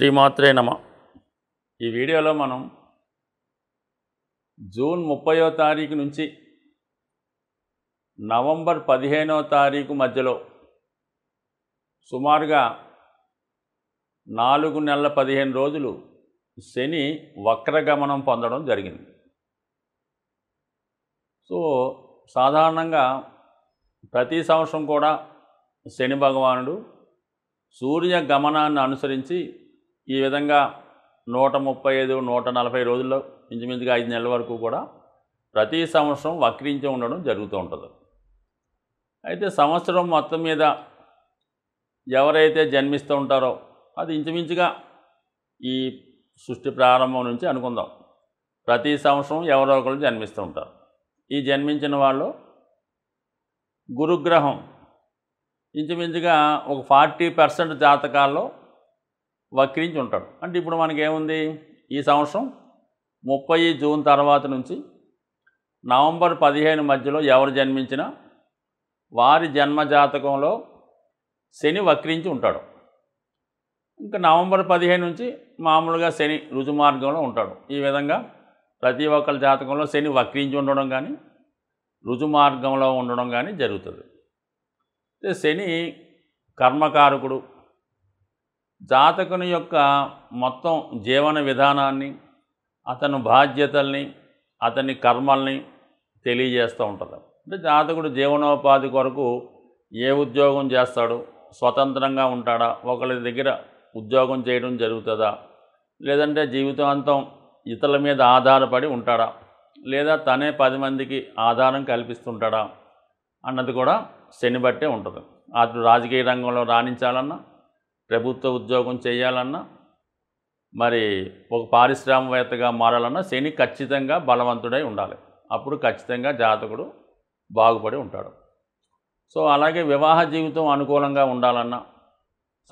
శ్రీమాత్రే నమ ఈ వీడియోలో మనం జూన్ ముప్పయో తారీఖు నుంచి నవంబర్ పదిహేనో తారీఖు మధ్యలో సుమారుగా నాలుగు నెలల పదిహేను రోజులు శని వక్రగమనం పొందడం జరిగింది సో సాధారణంగా ప్రతి సంవత్సరం కూడా శని భగవానుడు సూర్య గమనాన్ని అనుసరించి ఈ విధంగా నూట ముప్పై ఐదు నూట నలభై రోజుల్లో ఇంచుమించుగా ఐదు నెలల వరకు కూడా ప్రతి సంవత్సరం వక్రించి ఉండడం జరుగుతూ ఉంటుంది అయితే సంవత్సరం మొత్తం మీద ఎవరైతే జన్మిస్తూ ఉంటారో అది ఇంచుమించుగా ఈ సృష్టి ప్రారంభం నుంచి అనుకుందాం ప్రతి సంవత్సరం ఎవరో ఒకరు జన్మిస్తూ ఉంటారు ఈ జన్మించిన వాళ్ళు గురుగ్రహం ఇంచుమించుగా ఒక ఫార్టీ పర్సెంట్ జాతకాల్లో వక్రించి ఉంటాడు అంటే ఇప్పుడు మనకేముంది ఈ సంవత్సరం ముప్పై జూన్ తర్వాత నుంచి నవంబర్ పదిహేను మధ్యలో ఎవరు జన్మించినా వారి జన్మజాతకంలో శని వక్రించి ఉంటాడు ఇంకా నవంబర్ పదిహేను నుంచి మామూలుగా శని రుజుమార్గంలో ఉంటాడు ఈ విధంగా ప్రతి ఒక్కరి జాతకంలో శని వక్రించి ఉండడం కానీ రుజుమార్గంలో ఉండడం కానీ జరుగుతుంది శని కర్మకారకుడు జాతకుని యొక్క మొత్తం జీవన విధానాన్ని అతను బాధ్యతల్ని అతని కర్మల్ని తెలియజేస్తూ ఉంటుంది అంటే జాతకుడు జీవనోపాధి కొరకు ఏ ఉద్యోగం చేస్తాడు స్వతంత్రంగా ఉంటాడా ఒకరి దగ్గర ఉద్యోగం చేయడం జరుగుతుందా లేదంటే జీవితాంతం ఇతరుల మీద ఆధారపడి ఉంటాడా లేదా తనే పది మందికి ఆధారం కల్పిస్తుంటాడా అన్నది కూడా శని బట్టే ఉంటుంది అతను రాజకీయ రంగంలో రాణించాలన్నా ప్రభుత్వ ఉద్యోగం చేయాలన్నా మరి ఒక పారిశ్రామికవేత్తగా మారాలన్నా శని ఖచ్చితంగా బలవంతుడై ఉండాలి అప్పుడు ఖచ్చితంగా జాతకుడు బాగుపడి ఉంటాడు సో అలాగే వివాహ జీవితం అనుకూలంగా ఉండాలన్నా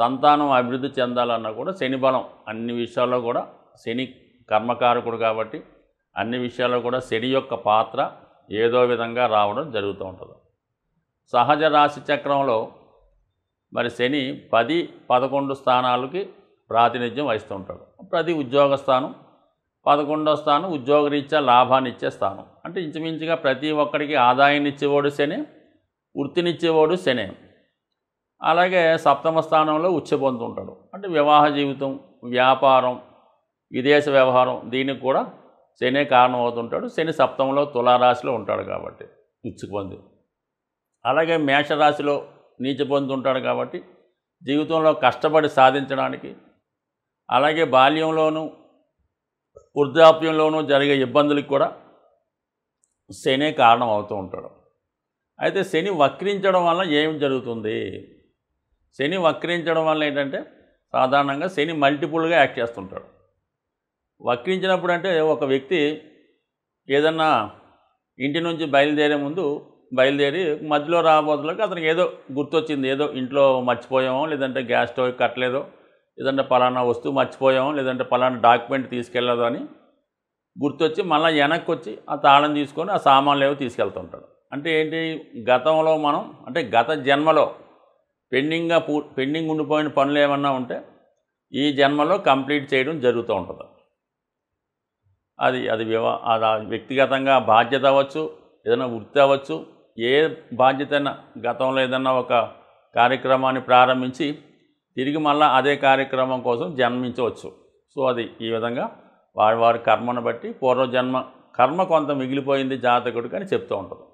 సంతానం అభివృద్ధి చెందాలన్నా కూడా శని బలం అన్ని విషయాల్లో కూడా శని కర్మకారకుడు కాబట్టి అన్ని విషయాల్లో కూడా శని యొక్క పాత్ర ఏదో విధంగా రావడం జరుగుతూ ఉంటుంది సహజ రాశి చక్రంలో మరి శని పది పదకొండు స్థానాలకి ప్రాతినిధ్యం వహిస్తూ ఉంటాడు ప్రతి ఉద్యోగ స్థానం పదకొండో స్థానం ఉద్యోగరీత్యా లాభాన్ని ఇచ్చే స్థానం అంటే ఇంచుమించుగా ప్రతి ఒక్కడికి ఆదాయాన్ని ఇచ్చేవాడు శని వృత్తినిచ్చేవాడు శని అలాగే సప్తమ స్థానంలో ఉచ్చబొందు ఉంటాడు అంటే వివాహ జీవితం వ్యాపారం విదేశ వ్యవహారం దీనికి కూడా శనే అవుతుంటాడు శని సప్తంలో తులారాశిలో ఉంటాడు కాబట్టి పొంది అలాగే మేషరాశిలో నీచ పొందుతుంటాడు కాబట్టి జీవితంలో కష్టపడి సాధించడానికి అలాగే బాల్యంలోనూ వృద్ధాప్యంలోనూ జరిగే ఇబ్బందులకు కూడా శనే కారణం అవుతూ ఉంటాడు అయితే శని వక్రించడం వల్ల ఏం జరుగుతుంది శని వక్రించడం వల్ల ఏంటంటే సాధారణంగా శని మల్టిపుల్గా యాక్ట్ చేస్తుంటాడు వక్రించినప్పుడు అంటే ఒక వ్యక్తి ఏదన్నా ఇంటి నుంచి బయలుదేరే ముందు బయలుదేరి మధ్యలో రాబోతులకు అతనికి ఏదో గుర్తొచ్చింది ఏదో ఇంట్లో మర్చిపోయామో లేదంటే గ్యాస్ స్టవ్ కట్టలేదో లేదంటే పలానా వస్తువు మర్చిపోయామో లేదంటే పలానా డాక్యుమెంట్ తీసుకెళ్ళదు అని గుర్తొచ్చి మళ్ళీ వెనక్కి వచ్చి ఆ తాళం తీసుకొని ఆ సామాన్లు ఏవో తీసుకెళ్తుంటాడు అంటే ఏంటి గతంలో మనం అంటే గత జన్మలో పెండింగ్గా పూ పెండింగ్ ఉండిపోయిన పనులు ఏమన్నా ఉంటే ఈ జన్మలో కంప్లీట్ చేయడం జరుగుతూ ఉంటుంది అది అది వ్యవ అది వ్యక్తిగతంగా బాధ్యత అవ్వచ్చు ఏదైనా వృత్తి అవ్వచ్చు ఏ బాధ్యతన గతంలో ఏదన్నా ఒక కార్యక్రమాన్ని ప్రారంభించి తిరిగి మళ్ళీ అదే కార్యక్రమం కోసం జన్మించవచ్చు సో అది ఈ విధంగా వారి వారి కర్మను బట్టి పూర్వజన్మ కర్మ కొంత మిగిలిపోయింది జాతకుడు అని చెప్తూ ఉంటుంది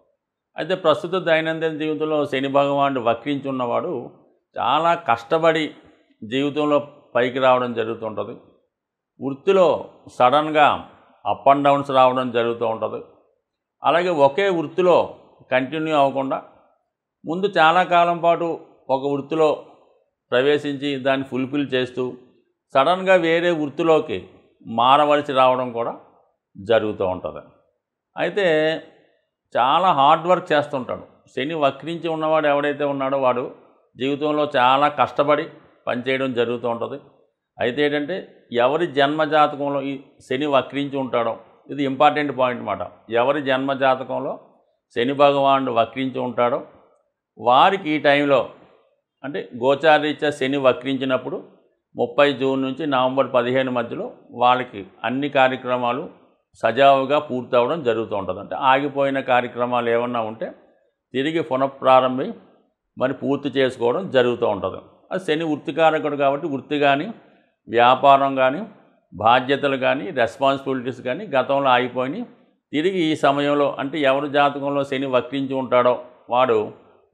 అయితే ప్రస్తుత దైనందిన జీవితంలో శని భగవానుడు వక్రించున్నవాడు చాలా కష్టపడి జీవితంలో పైకి రావడం జరుగుతుంటుంది వృత్తిలో సడన్గా అప్ అండ్ డౌన్స్ రావడం జరుగుతూ ఉంటుంది అలాగే ఒకే వృత్తిలో కంటిన్యూ అవ్వకుండా ముందు చాలా కాలం పాటు ఒక వృత్తిలో ప్రవేశించి దాన్ని ఫుల్ఫిల్ చేస్తూ సడన్గా వేరే వృత్తిలోకి మారవలసి రావడం కూడా జరుగుతూ ఉంటుంది అయితే చాలా హార్డ్ వర్క్ చేస్తుంటాడు శని వక్రించి ఉన్నవాడు ఎవడైతే ఉన్నాడో వాడు జీవితంలో చాలా కష్టపడి పనిచేయడం జరుగుతూ ఉంటుంది అయితే ఏంటంటే ఎవరి జన్మజాతకంలో ఈ శని వక్రించి ఉంటాడో ఇది ఇంపార్టెంట్ పాయింట్ అన్నమాట ఎవరి జన్మజాతకంలో శని భగవానుడు వక్రించి ఉంటాడో వారికి ఈ టైంలో అంటే గోచారీత్య శని వక్రించినప్పుడు ముప్పై జూన్ నుంచి నవంబర్ పదిహేను మధ్యలో వాళ్ళకి అన్ని కార్యక్రమాలు సజావుగా పూర్తవడం జరుగుతూ ఉంటుంది అంటే ఆగిపోయిన కార్యక్రమాలు ఏమన్నా ఉంటే తిరిగి పునఃప్రారంభి మరి పూర్తి చేసుకోవడం జరుగుతూ ఉంటుంది అది శని వృత్తికారకుడు కాబట్టి వృత్తి కానీ వ్యాపారం కానీ బాధ్యతలు కానీ రెస్పాన్సిబిలిటీస్ కానీ గతంలో ఆగిపోయినాయి తిరిగి ఈ సమయంలో అంటే ఎవరి జాతకంలో శని వక్రించి ఉంటాడో వాడు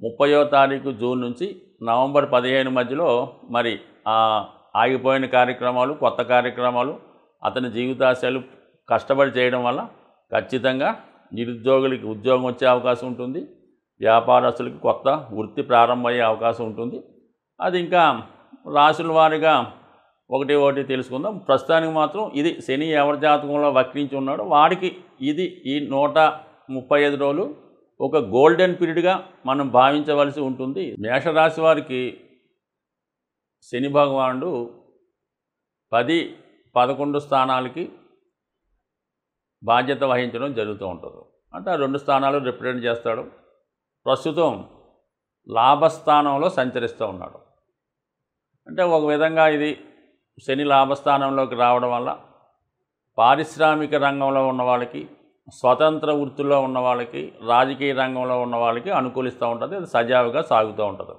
ముప్పయో తారీఖు జూన్ నుంచి నవంబర్ పదిహేను మధ్యలో మరి ఆగిపోయిన కార్యక్రమాలు కొత్త కార్యక్రమాలు అతని జీవితాశయాలు కష్టపడి చేయడం వల్ల ఖచ్చితంగా నిరుద్యోగులకి ఉద్యోగం వచ్చే అవకాశం ఉంటుంది వ్యాపారస్తులకి కొత్త వృత్తి ప్రారంభమయ్యే అవకాశం ఉంటుంది అది ఇంకా రాసుల వారిగా ఒకటి ఒకటి తెలుసుకుందాం ప్రస్తుతానికి మాత్రం ఇది శని ఎవరి జాతకంలో వక్రించి ఉన్నాడో వాడికి ఇది ఈ నూట ముప్పై ఐదు రోజులు ఒక గోల్డెన్ పీరియడ్గా మనం భావించవలసి ఉంటుంది మేషరాశి వారికి శని భగవానుడు పది పదకొండు స్థానాలకి బాధ్యత వహించడం జరుగుతూ ఉంటుంది అంటే రెండు స్థానాలు రిప్రజెంట్ చేస్తాడు ప్రస్తుతం లాభస్థానంలో సంచరిస్తూ ఉన్నాడు అంటే ఒక విధంగా ఇది శని లాభస్థానంలోకి రావడం వల్ల పారిశ్రామిక రంగంలో ఉన్న వాళ్ళకి స్వతంత్ర వృత్తిలో ఉన్న వాళ్ళకి రాజకీయ రంగంలో ఉన్న వాళ్ళకి అనుకూలిస్తూ ఉంటుంది అది సజావుగా సాగుతూ ఉంటుంది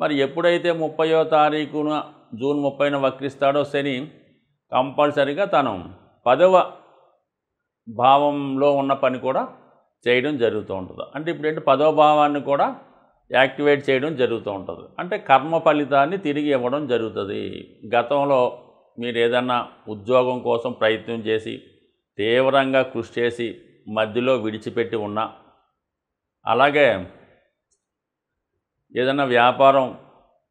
మరి ఎప్పుడైతే ముప్పయో తారీఖున జూన్ ముప్పైన వక్రిస్తాడో శని కంపల్సరిగా తను పదవ భావంలో ఉన్న పని కూడా చేయడం జరుగుతూ ఉంటుంది అంటే ఇప్పుడు ఏంటి పదవ భావాన్ని కూడా యాక్టివేట్ చేయడం జరుగుతూ ఉంటుంది అంటే కర్మ ఫలితాన్ని తిరిగి ఇవ్వడం జరుగుతుంది గతంలో మీరు ఏదన్నా ఉద్యోగం కోసం ప్రయత్నం చేసి తీవ్రంగా కృషి చేసి మధ్యలో విడిచిపెట్టి ఉన్నా అలాగే ఏదన్నా వ్యాపారం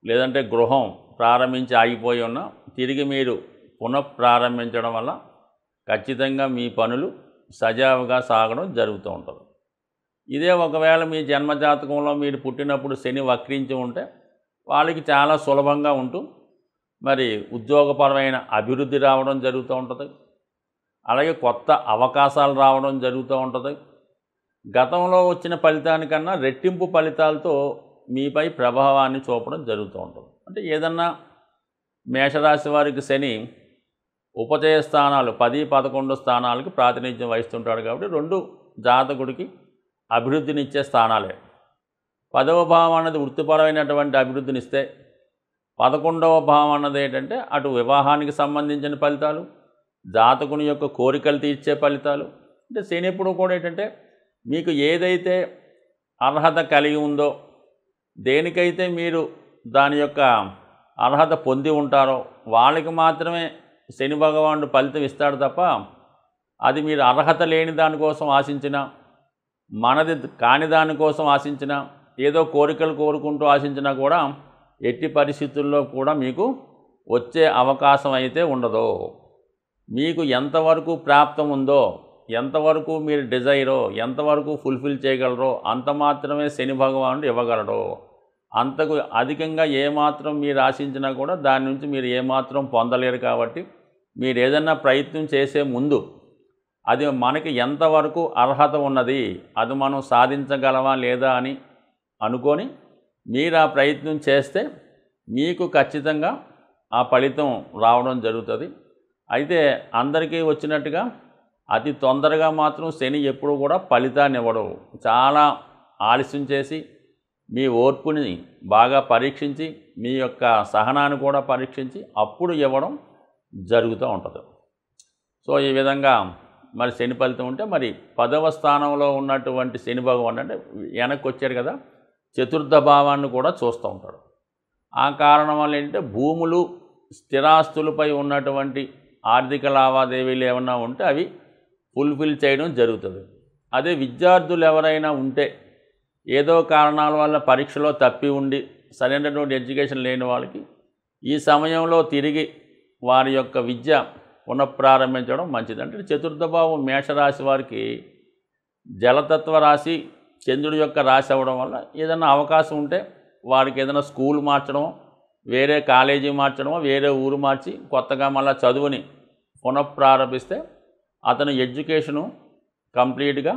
లేదంటే గృహం ప్రారంభించి ఆగిపోయి ఉన్నా తిరిగి మీరు పునఃప్రారంభించడం వల్ల ఖచ్చితంగా మీ పనులు సజావుగా సాగడం జరుగుతూ ఉంటుంది ఇదే ఒకవేళ మీ జన్మజాతకంలో మీరు పుట్టినప్పుడు శని వక్రించి ఉంటే వాళ్ళకి చాలా సులభంగా ఉంటూ మరి ఉద్యోగపరమైన అభివృద్ధి రావడం జరుగుతూ ఉంటుంది అలాగే కొత్త అవకాశాలు రావడం జరుగుతూ ఉంటుంది గతంలో వచ్చిన ఫలితానికన్నా రెట్టింపు ఫలితాలతో మీపై ప్రభావాన్ని చూపడం జరుగుతూ ఉంటుంది అంటే ఏదన్నా మేషరాశి వారికి శని ఉపచయ స్థానాలు పది పదకొండు స్థానాలకి ప్రాతినిధ్యం వహిస్తుంటాడు కాబట్టి రెండు జాతకుడికి అభివృద్ధినిచ్చే స్థానాలే పదవ భావం అన్నది వృత్తిపరమైనటువంటి అభివృద్ధినిస్తే పదకొండవ భావం అన్నది ఏంటంటే అటు వివాహానికి సంబంధించిన ఫలితాలు జాతకుని యొక్క కోరికలు తీర్చే ఫలితాలు అంటే శని కూడా ఏంటంటే మీకు ఏదైతే అర్హత కలిగి ఉందో దేనికైతే మీరు దాని యొక్క అర్హత పొంది ఉంటారో వాళ్ళకి మాత్రమే శని భగవానుడు ఫలితం ఇస్తాడు తప్ప అది మీరు అర్హత లేని దానికోసం ఆశించినా మనది కాని దానికోసం ఆశించిన ఏదో కోరికలు కోరుకుంటూ ఆశించినా కూడా ఎట్టి పరిస్థితుల్లో కూడా మీకు వచ్చే అవకాశం అయితే ఉండదు మీకు ఎంతవరకు ప్రాప్తం ఉందో ఎంతవరకు మీరు డిజైరో ఎంతవరకు ఫుల్ఫిల్ చేయగలరో అంత మాత్రమే శని భగవానుడు ఇవ్వగలడు అంతకు అధికంగా ఏమాత్రం మీరు ఆశించినా కూడా దాని నుంచి మీరు ఏమాత్రం పొందలేరు కాబట్టి మీరు ఏదన్నా ప్రయత్నం చేసే ముందు అది మనకి ఎంతవరకు అర్హత ఉన్నది అది మనం సాధించగలవా లేదా అని అనుకొని మీరు ఆ ప్రయత్నం చేస్తే మీకు ఖచ్చితంగా ఆ ఫలితం రావడం జరుగుతుంది అయితే అందరికీ వచ్చినట్టుగా అతి తొందరగా మాత్రం శని ఎప్పుడు కూడా ఫలితాన్ని ఇవ్వడవు చాలా ఆలస్యం చేసి మీ ఓర్పుని బాగా పరీక్షించి మీ యొక్క సహనాన్ని కూడా పరీక్షించి అప్పుడు ఇవ్వడం జరుగుతూ ఉంటుంది సో ఈ విధంగా మరి శని ఫలితం ఉంటే మరి పదవ స్థానంలో ఉన్నటువంటి శని భగవాన్ అంటే వెనక్కి వచ్చారు కదా చతుర్థ భావాన్ని కూడా చూస్తూ ఉంటాడు ఆ కారణం వల్ల ఏంటంటే భూములు స్థిరాస్తులపై ఉన్నటువంటి ఆర్థిక లావాదేవీలు ఏమన్నా ఉంటే అవి ఫుల్ఫిల్ చేయడం జరుగుతుంది అదే విద్యార్థులు ఎవరైనా ఉంటే ఏదో కారణాల వల్ల పరీక్షలో తప్పి ఉండి సరైనటువంటి ఎడ్యుకేషన్ లేని వాళ్ళకి ఈ సమయంలో తిరిగి వారి యొక్క విద్య ఉన్న ప్రారంభించడం మంచిది అంటే చతుర్థ భావం మేషరాశి వారికి జలతత్వ రాశి చంద్రుడి యొక్క రాశి అవ్వడం వల్ల ఏదైనా అవకాశం ఉంటే వారికి ఏదైనా స్కూల్ మార్చడమో వేరే కాలేజీ మార్చడమో వేరే ఊరు మార్చి కొత్తగా మళ్ళీ చదువుని పునఃప్రారంభిస్తే అతను ఎడ్యుకేషను కంప్లీట్గా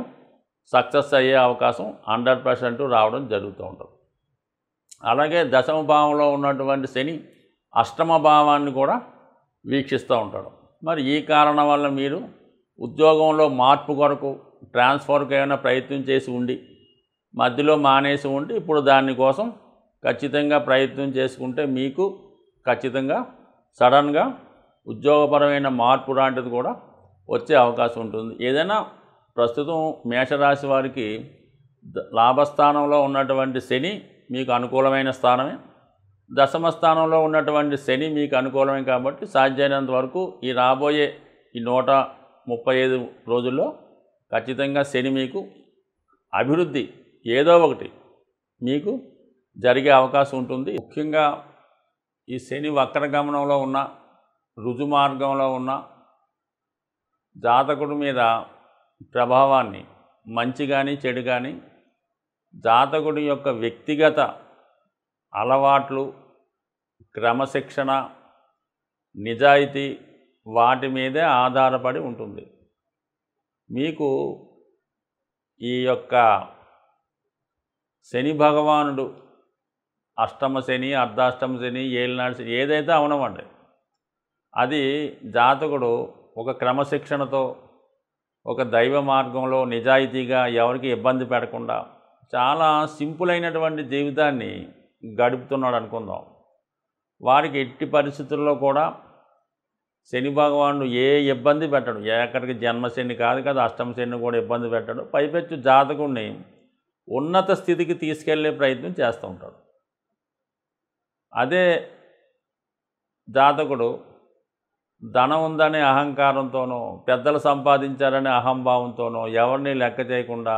సక్సెస్ అయ్యే అవకాశం హండ్రెడ్ పర్సెంట్ రావడం జరుగుతూ ఉంటుంది అలాగే దశమ భావంలో ఉన్నటువంటి శని అష్టమ భావాన్ని కూడా వీక్షిస్తూ ఉంటాడు మరి ఈ కారణం వల్ల మీరు ఉద్యోగంలో మార్పు కొరకు ట్రాన్స్ఫర్కి ఏమైనా ప్రయత్నం చేసి ఉండి మధ్యలో మానేసి ఉండి ఇప్పుడు దానికోసం ఖచ్చితంగా ప్రయత్నం చేసుకుంటే మీకు ఖచ్చితంగా సడన్గా ఉద్యోగపరమైన మార్పు లాంటిది కూడా వచ్చే అవకాశం ఉంటుంది ఏదైనా ప్రస్తుతం మేషరాశి వారికి లాభస్థానంలో ఉన్నటువంటి శని మీకు అనుకూలమైన స్థానమే దశమ స్థానంలో ఉన్నటువంటి శని మీకు అనుకూలమే కాబట్టి సాధ్యమైనంత వరకు ఈ రాబోయే ఈ నూట ముప్పై ఐదు రోజుల్లో ఖచ్చితంగా శని మీకు అభివృద్ధి ఏదో ఒకటి మీకు జరిగే అవకాశం ఉంటుంది ముఖ్యంగా ఈ శని వక్రగమనంలో ఉన్న రుజు మార్గంలో ఉన్న జాతకుడి మీద ప్రభావాన్ని మంచి కానీ చెడు కానీ జాతకుడి యొక్క వ్యక్తిగత అలవాట్లు క్రమశిక్షణ నిజాయితీ వాటి మీదే ఆధారపడి ఉంటుంది మీకు ఈ యొక్క శని భగవానుడు అష్టమ శని అర్ధాష్టమ శని ఏలినాడు శని ఏదైతే అవనమండి అది జాతకుడు ఒక క్రమశిక్షణతో ఒక దైవ మార్గంలో నిజాయితీగా ఎవరికి ఇబ్బంది పెడకుండా చాలా సింపుల్ అయినటువంటి జీవితాన్ని గడుపుతున్నాడు అనుకుందాం వారికి ఎట్టి పరిస్థితుల్లో కూడా శని భగవానుడు ఏ ఇబ్బంది పెట్టడు ఎక్కడికి జన్మశని కాదు కదా అష్టమ శని కూడా ఇబ్బంది పెట్టడు పైపెచ్చు జాతకుడిని ఉన్నత స్థితికి తీసుకెళ్లే ప్రయత్నం చేస్తూ ఉంటాడు అదే జాతకుడు ధనం ఉందనే అహంకారంతోనో పెద్దలు సంపాదించారనే అహంభావంతోనో ఎవరిని లెక్క చేయకుండా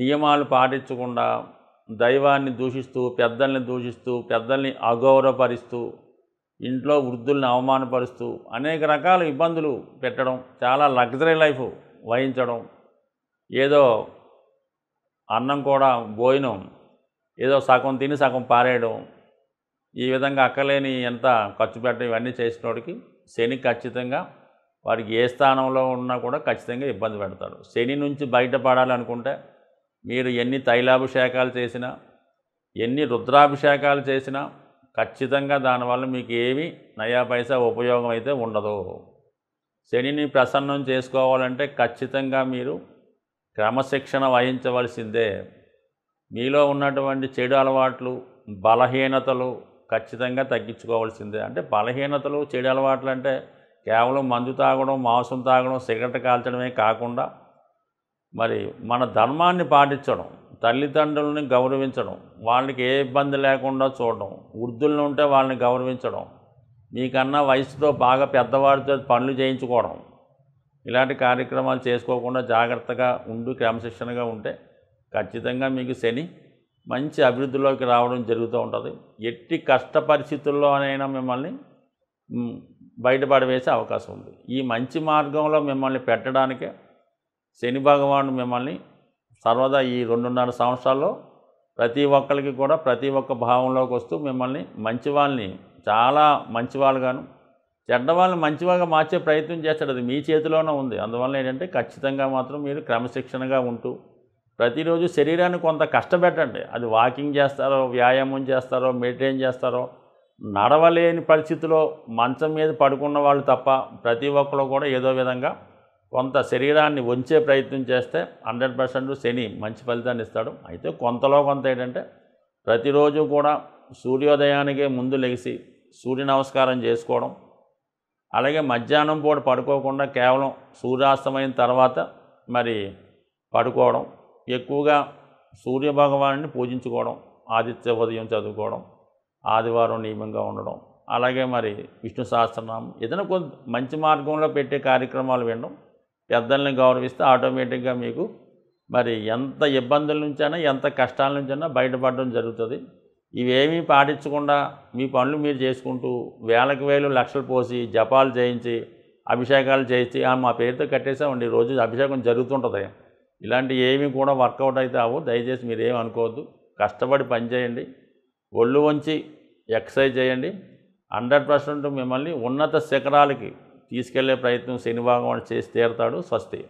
నియమాలు పాటించకుండా దైవాన్ని దూషిస్తూ పెద్దల్ని దూషిస్తూ పెద్దల్ని అగౌరవపరుస్తూ ఇంట్లో వృద్ధుల్ని అవమానపరుస్తూ అనేక రకాల ఇబ్బందులు పెట్టడం చాలా లగ్జరీ లైఫ్ వహించడం ఏదో అన్నం కూడా భోజనం ఏదో సగం తిని సగం పారేయడం ఈ విధంగా అక్కలేని ఎంత ఖర్చు పెట్టడం ఇవన్నీ చేసినోడికి శని ఖచ్చితంగా వారికి ఏ స్థానంలో ఉన్నా కూడా ఖచ్చితంగా ఇబ్బంది పెడతాడు శని నుంచి బయటపడాలి అనుకుంటే మీరు ఎన్ని తైలాభిషేకాలు చేసినా ఎన్ని రుద్రాభిషేకాలు చేసినా ఖచ్చితంగా దానివల్ల మీకు ఏమీ నయా పైసా ఉపయోగం అయితే ఉండదు శనిని ప్రసన్నం చేసుకోవాలంటే ఖచ్చితంగా మీరు క్రమశిక్షణ వహించవలసిందే మీలో ఉన్నటువంటి చెడు అలవాట్లు బలహీనతలు ఖచ్చితంగా తగ్గించుకోవాల్సిందే అంటే బలహీనతలు చెడు అలవాట్లు అంటే కేవలం మందు తాగడం మాంసం తాగడం సిగరెట్ కాల్చడమే కాకుండా మరి మన ధర్మాన్ని పాటించడం తల్లిదండ్రులని గౌరవించడం వాళ్ళకి ఏ ఇబ్బంది లేకుండా చూడడం వృద్ధులను ఉంటే వాళ్ళని గౌరవించడం మీకన్నా వయసుతో బాగా పెద్దవాడితో పనులు చేయించుకోవడం ఇలాంటి కార్యక్రమాలు చేసుకోకుండా జాగ్రత్తగా ఉండు క్రమశిక్షణగా ఉంటే ఖచ్చితంగా మీకు శని మంచి అభివృద్ధిలోకి రావడం జరుగుతూ ఉంటుంది ఎట్టి కష్ట పరిస్థితుల్లోనైనా మిమ్మల్ని బయటపడవేసే అవకాశం ఉంది ఈ మంచి మార్గంలో మిమ్మల్ని పెట్టడానికే శని భగవానుడు మిమ్మల్ని సర్వదా ఈ రెండున్నర సంవత్సరాల్లో ప్రతి ఒక్కరికి కూడా ప్రతి ఒక్క భావంలోకి వస్తూ మిమ్మల్ని మంచి వాళ్ళని చాలా మంచివాళ్ళుగాను చెడ్డవాళ్ళని మంచివాగా మార్చే ప్రయత్నం చేస్తాడు అది మీ చేతిలోనే ఉంది అందువల్ల ఏంటంటే ఖచ్చితంగా మాత్రం మీరు క్రమశిక్షణగా ఉంటూ ప్రతిరోజు శరీరాన్ని కొంత కష్టపెట్టండి అది వాకింగ్ చేస్తారో వ్యాయామం చేస్తారో మెయింటైన్ చేస్తారో నడవలేని పరిస్థితిలో మంచం మీద పడుకున్న వాళ్ళు తప్ప ప్రతి ఒక్కరు కూడా ఏదో విధంగా కొంత శరీరాన్ని వంచే ప్రయత్నం చేస్తే హండ్రెడ్ పర్సెంట్ శని మంచి ఫలితాన్ని ఇస్తాడు అయితే కొంతలో కొంత ఏంటంటే ప్రతిరోజు కూడా సూర్యోదయానికే ముందు లెగిసి సూర్య నమస్కారం చేసుకోవడం అలాగే మధ్యాహ్నం పూట పడుకోకుండా కేవలం సూర్యాస్తమైన తర్వాత మరి పడుకోవడం ఎక్కువగా సూర్యభగవాను పూజించుకోవడం ఆదిత్య ఉదయం చదువుకోవడం ఆదివారం నియమంగా ఉండడం అలాగే మరి విష్ణు సహస్రనామం ఏదైనా కొంత మంచి మార్గంలో పెట్టే కార్యక్రమాలు వినడం పెద్దల్ని గౌరవిస్తే ఆటోమేటిక్గా మీకు మరి ఎంత ఇబ్బందుల నుంచైనా ఎంత కష్టాల నుంచైనా బయటపడడం జరుగుతుంది ఇవేమీ పాటించకుండా మీ పనులు మీరు చేసుకుంటూ వేలకు వేలు లక్షలు పోసి జపాలు చేయించి అభిషేకాలు చేయించి మా పేరుతో కట్టేసామండి రోజు అభిషేకం జరుగుతుంటుంది ఇలాంటి ఏమీ కూడా వర్కౌట్ అయితే అవ్వు దయచేసి మీరు ఏమి అనుకోవద్దు కష్టపడి పని చేయండి ఒళ్ళు వంచి ఎక్సర్సైజ్ చేయండి హండ్రెడ్ పర్సెంట్ మిమ్మల్ని ఉన్నత శిఖరాలకి తీసుకెళ్లే ప్రయత్నం వాడు చేసి తీరతాడు స్వస్తి